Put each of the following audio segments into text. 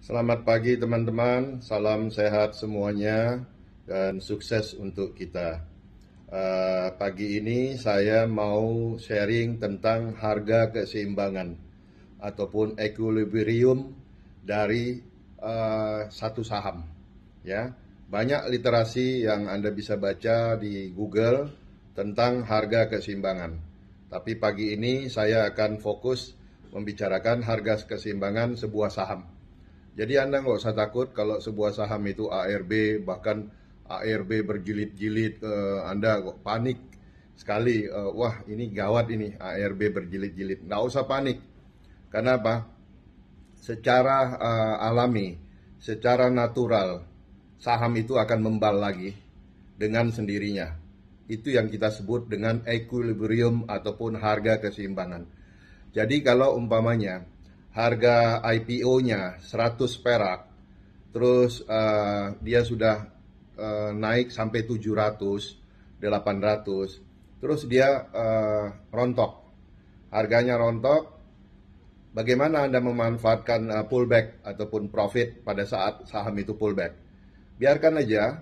Selamat pagi teman-teman, salam sehat semuanya dan sukses untuk kita. Uh, pagi ini saya mau sharing tentang harga keseimbangan ataupun equilibrium dari uh, satu saham. Ya, banyak literasi yang Anda bisa baca di Google tentang harga keseimbangan. Tapi pagi ini saya akan fokus membicarakan harga keseimbangan sebuah saham jadi Anda nggak usah takut kalau sebuah saham itu ARB bahkan ARB berjilid-jilid uh, Anda kok panik sekali uh, wah ini gawat ini ARB berjilid-jilid. Nggak usah panik. Karena apa? Secara uh, alami, secara natural saham itu akan membal lagi dengan sendirinya. Itu yang kita sebut dengan equilibrium ataupun harga keseimbangan. Jadi kalau umpamanya harga IPO-nya 100 perak, terus uh, dia sudah uh, naik sampai 700, 800, terus dia uh, rontok, harganya rontok. Bagaimana Anda memanfaatkan uh, pullback ataupun profit pada saat saham itu pullback? Biarkan aja,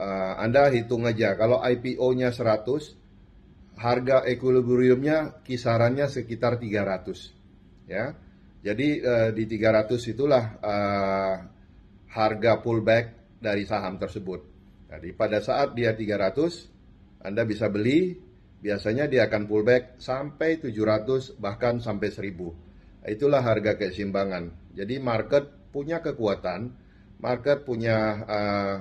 uh, Anda hitung aja. Kalau IPO-nya 100, harga equilibriumnya kisarannya sekitar 300, ya jadi uh, di 300 itulah uh, harga pullback dari saham tersebut. Jadi pada saat dia 300, Anda bisa beli, biasanya dia akan pullback sampai 700 bahkan sampai 1000. Itulah harga keseimbangan. Jadi market punya kekuatan, market punya uh,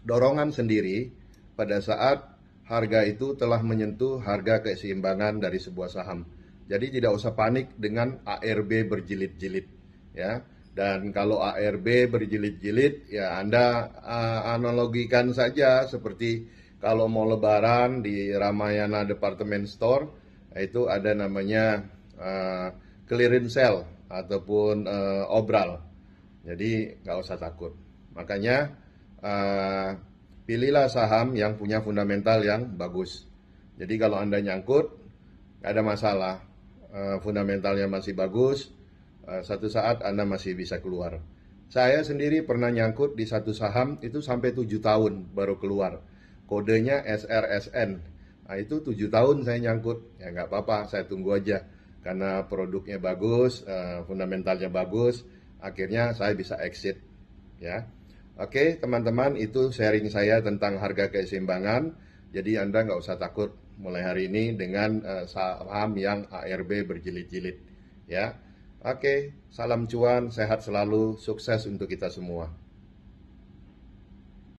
dorongan sendiri pada saat harga itu telah menyentuh harga keseimbangan dari sebuah saham. Jadi tidak usah panik dengan ARB berjilid-jilid ya. Dan kalau ARB berjilid-jilid ya Anda uh, analogikan saja seperti kalau mau lebaran di Ramayana Department Store itu ada namanya uh, ah, clearance sale ataupun uh, obral. Jadi nggak usah takut. Makanya uh, pilihlah saham yang punya fundamental yang bagus. Jadi kalau Anda nyangkut, nggak ada masalah. Eh, fundamentalnya masih bagus, eh, satu saat Anda masih bisa keluar. Saya sendiri pernah nyangkut di satu saham itu sampai tujuh tahun baru keluar. Kodenya SRSN. Nah, itu tujuh tahun saya nyangkut. Ya nggak apa-apa, saya tunggu aja. Karena produknya bagus, eh, fundamentalnya bagus, akhirnya saya bisa exit. Ya, Oke, teman-teman, itu sharing saya tentang harga keseimbangan. Jadi Anda nggak usah takut mulai hari ini dengan eh, saham yang ARB berjilid-jilid ya. Oke, salam cuan, sehat selalu, sukses untuk kita semua.